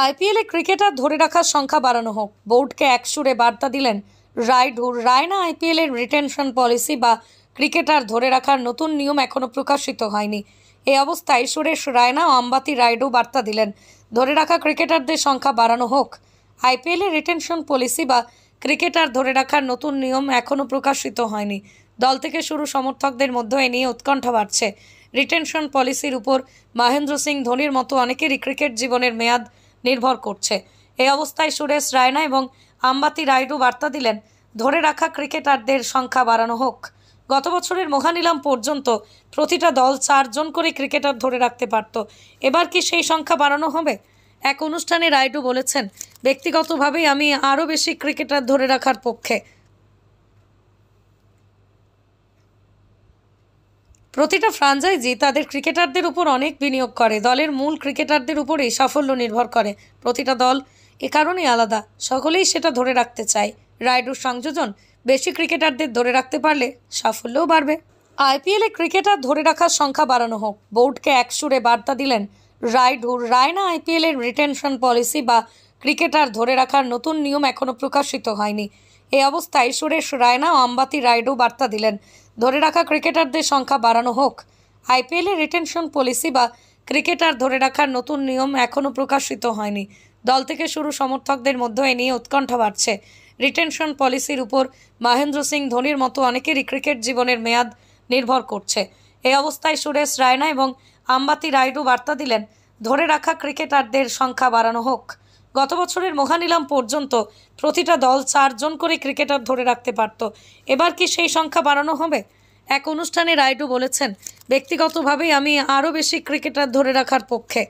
আইপিএলে ক্রিকেটার ধরে রাখার সংখ্যা বাড়ানো হোক বোর্ডকে একসুরে বার্তা দিলেন রায়ঢুর রায়না আইপিএলের রিটেনশন পলিসি বা ক্রিকেটার ধরে রাখার নতুন নিয়ম এখনও প্রকাশিত হয়নি এই অবস্থায় সুরেশ রায়না ও আম্বাতি রায়ডু বার্তা দিলেন ধরে রাখা ক্রিকেটারদের সংখ্যা বাড়ানো হোক আইপিএলে রিটেনশন পলিসি বা ক্রিকেটার ধরে রাখার নতুন নিয়ম এখনও প্রকাশিত হয়নি দল থেকে শুরু সমর্থকদের মধ্যে এ নিয়ে উৎকণ্ঠা বাড়ছে রিটেনশন পলিসির উপর মহেন্দ্র সিং ধোনির মতো অনেকেরই ক্রিকেট জীবনের মেয়াদ নির্ভর করছে এই অবস্থায় সুরেশ রায়না এবং আম্বাতি রায়ডু বার্তা দিলেন ধরে রাখা ক্রিকেটারদের সংখ্যা বাড়ানো হোক গত বছরের মহানিলাম পর্যন্ত প্রতিটা দল চারজন করে ক্রিকেটার ধরে রাখতে পারত এবার কি সেই সংখ্যা বাড়ানো হবে এক অনুষ্ঠানে রায়ডু বলেছেন ব্যক্তিগতভাবেই আমি আরও বেশি ক্রিকেটার ধরে রাখার পক্ষে প্রতিটা ফ্রাঞ্চাইজি তাদের ক্রিকেটারদের উপর অনেক বিনিয়োগ করে দলের মূল ক্রিকেটারদের উপরেই সাফল্য নির্ভর করে প্রতিটা দল এ কারণেই আলাদা সকলেই সেটা ধরে রাখতে চায় রায়ডুর সংযোজন বেশি ক্রিকেটারদের ধরে রাখতে পারলে সাফল্যও বাড়বে আইপিএলে ক্রিকেটার ধরে রাখার সংখ্যা বাড়ানো হোক বোর্ডকে এক সুরে বার্তা দিলেন রায়ডুর রায়না আইপিএলের রিটেনশন পলিসি বা ক্রিকেটার ধরে রাখার নতুন নিয়ম এখনও প্রকাশিত হয়নি এ অবস্থায় সুরেশ রায়না ও আম্বাতি রায়ডু বার্তা দিলেন ধরে রাখা ক্রিকেটারদের সংখ্যা বাড়ানো হোক আইপিএলের রিটেনশন পলিসি বা ক্রিকেটার ধরে রাখার নতুন নিয়ম এখনও প্রকাশিত হয়নি দল থেকে শুরু সমর্থকদের মধ্যে এ নিয়ে উৎকণ্ঠা বাড়ছে রিটেনশন পলিসির উপর মহেন্দ্র সিং ধোনির মতো অনেকেরই ক্রিকেট জীবনের মেয়াদ নির্ভর করছে এই অবস্থায় সুরেশ রায়না এবং আম্বাতি রায়ডু বার্তা দিলেন ধরে রাখা ক্রিকেটারদের সংখ্যা বাড়ানো হোক গত বছরের মহানিলাম পর্যন্ত প্রতিটা দল চারজন করে ক্রিকেটার ধরে রাখতে পারত এবার কি সেই সংখ্যা বাড়ানো হবে এক অনুষ্ঠানে রায়ডু বলেছেন ব্যক্তিগতভাবেই আমি আরও বেশি ক্রিকেটার ধরে রাখার পক্ষে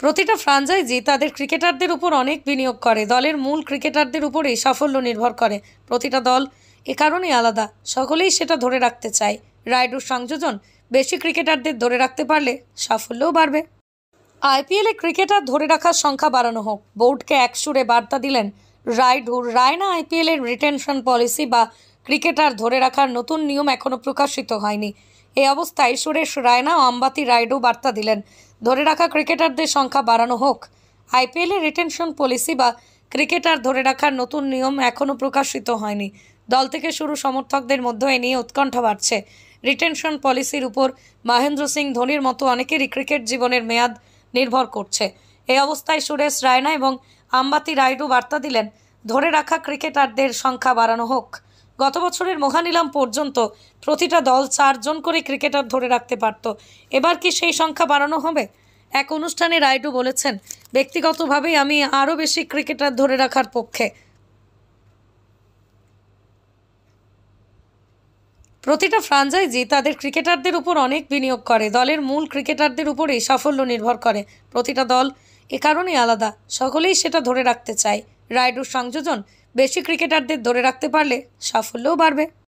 প্রতিটা ফ্রাঞ্চাইজি তাদের ক্রিকেটারদের উপর অনেক বিনিয়োগ করে দলের মূল ক্রিকেটারদের উপরেই সাফল্য নির্ভর করে প্রতিটা দল এ কারণেই আলাদা সকলেই সেটা ধরে রাখতে চায় রায়ডুর সংযোজন বেশি ক্রিকেটারদের ধরে রাখতে পারলে সাফল্যও বাড়বে আইপিএলে ক্রিকেটার ধরে রাখার সংখ্যা বাড়ানো হোক বোর্ডকে এক সুরে বার্তা দিলেন রায়ঢুর রায়না আইপিএলের রিটেনশন পলিসি বা ক্রিকেটার ধরে রাখার নতুন নিয়ম এখনও প্রকাশিত হয়নি এ অবস্থায় সুরেশ রায়না ও আম্বাতি রায়ডু বার্তা দিলেন ধরে রাখা ক্রিকেটারদের সংখ্যা বাড়ানো হোক আইপিএলে রিটেনশন পলিসি বা ক্রিকেটার ধরে রাখার নতুন নিয়ম এখনও প্রকাশিত হয়নি দল থেকে শুরু সমর্থকদের মধ্যে এ নিয়ে উৎকণ্ঠা বাড়ছে রিটেনশন পলিসির উপর মহেন্দ্র সিং ধোনির মতো অনেকেরই ক্রিকেট জীবনের মেয়াদ নির্ভর করছে এই অবস্থায় সুরেশ রায়না এবং আম্বাতি রায়ডু বার্তা দিলেন ধরে রাখা ক্রিকেটারদের সংখ্যা বাড়ানো হোক গত বছরের মহানিলাম পর্যন্ত প্রতিটা দল চারজন করে ক্রিকেটার ধরে রাখতে পারত এবার কি সেই সংখ্যা বাড়ানো হবে এক অনুষ্ঠানে রায়ডু বলেছেন ব্যক্তিগতভাবেই আমি আরও বেশি ক্রিকেটার ধরে রাখার পক্ষে প্রতিটা ফ্রাঞ্চাইজি তাদের ক্রিকেটারদের উপর অনেক বিনিয়োগ করে দলের মূল ক্রিকেটারদের উপরেই সাফল্য নির্ভর করে প্রতিটা দল এ কারণেই আলাদা সকলেই সেটা ধরে রাখতে চায় রাইডুর সংযোজন বেশি ক্রিকেটারদের ধরে রাখতে পারলে সাফল্যও বাড়বে